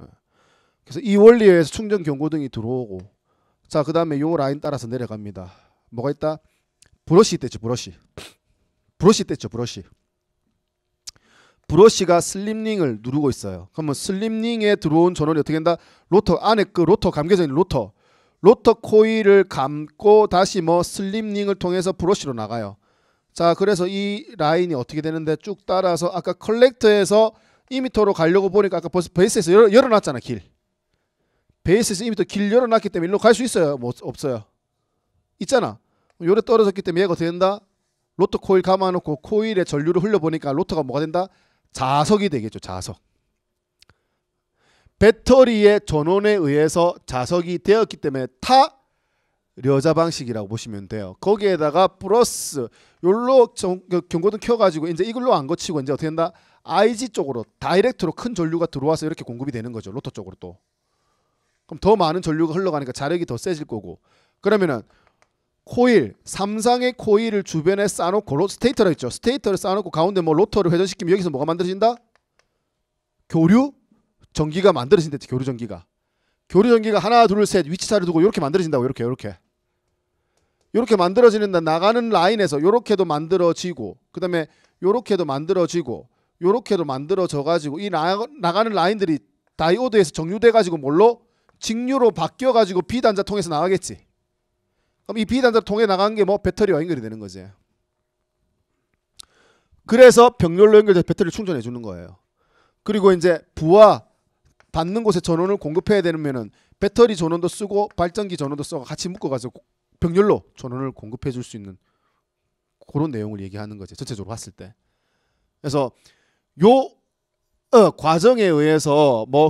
예. 그래서 이 원리에 서 충전 경고등이 들어오고 자 그 다음에 요 라인 따라서 내려갑니다. 뭐가 있다? 브러시 있댔죠 브러시. 브러시 있댔죠 브러시. 브러시가 슬림링을 누르고 있어요. 그러면 슬림링에 들어온 전원이 어떻게 된다? 로터 안에 그 로터 감겨져 있는 로터 로터 코일을 감고 다시 뭐 슬림링을 통해서 브러시로 나가요. 자, 그래서 이 라인이 어떻게 되는데 쭉 따라서 아까 컬렉터에서 2미터로 가려고 보니까 아까 벌써 베이스에서 열어, 놨잖아 길. 베이스에서 2미터 길 열어놨기 때문에 일로 갈 수 있어요? 뭐 없어요? 있잖아. 요래 떨어졌기 때문에 얘가 어떻게 된다? 로터 코일 감아놓고 코일에 전류를 흘려보니까 로터가 뭐가 된다? 자석이 되겠죠. 자석. 배터리의 전원에 의해서 자석이 되었기 때문에 타 려자 방식이라고 보시면 돼요. 거기에다가 플러스 요로 그 경고등 켜가지고 이제 이걸로 안 거치고 이제 어떻게 된다? IG 쪽으로 다이렉트로 큰 전류가 들어와서 이렇게 공급이 되는 거죠. 로터 쪽으로 또. 그럼 더 많은 전류가 흘러가니까 자력이 더 세질 거고. 그러면은 코일, 삼상의 코일을 주변에 쌓아놓고 로, 스테이터가 있죠. 스테이터를 쌓아놓고 가운데 뭐 로터를 회전시키면 여기서 뭐가 만들어진다? 교류 전기가 만들어진다. 교류 전기가. 교류 전기가 하나 둘 셋 위치 차를 두고 이렇게 만들어진다고 이렇게 이렇게. 이렇게 만들어지는데 나가는 라인에서 이렇게도 만들어지고 그 다음에 이렇게도 만들어지고 이렇게도 만들어져 가지고 이 나, 나가는 라인들이 다이오드에서 정류돼 가지고 뭘로 직류로 바뀌어 가지고 B 단자 통해서 나가겠지. 그럼 이 B 단자 통해 나가는게뭐 배터리와 연결이 되는 거지. 그래서 병렬로 연결돼 배터리를 충전해 주는 거예요. 그리고 이제 부하 받는 곳에 전원을 공급해야 되면은 배터리 전원도 쓰고 발전기 전원도 써고 같이 묶어 가지고 병렬로 전원을 공급해 줄 수 있는 그런 내용을 얘기하는 거죠. 전체적으로 봤을 때. 그래서 요 어, 과정에 의해서 뭐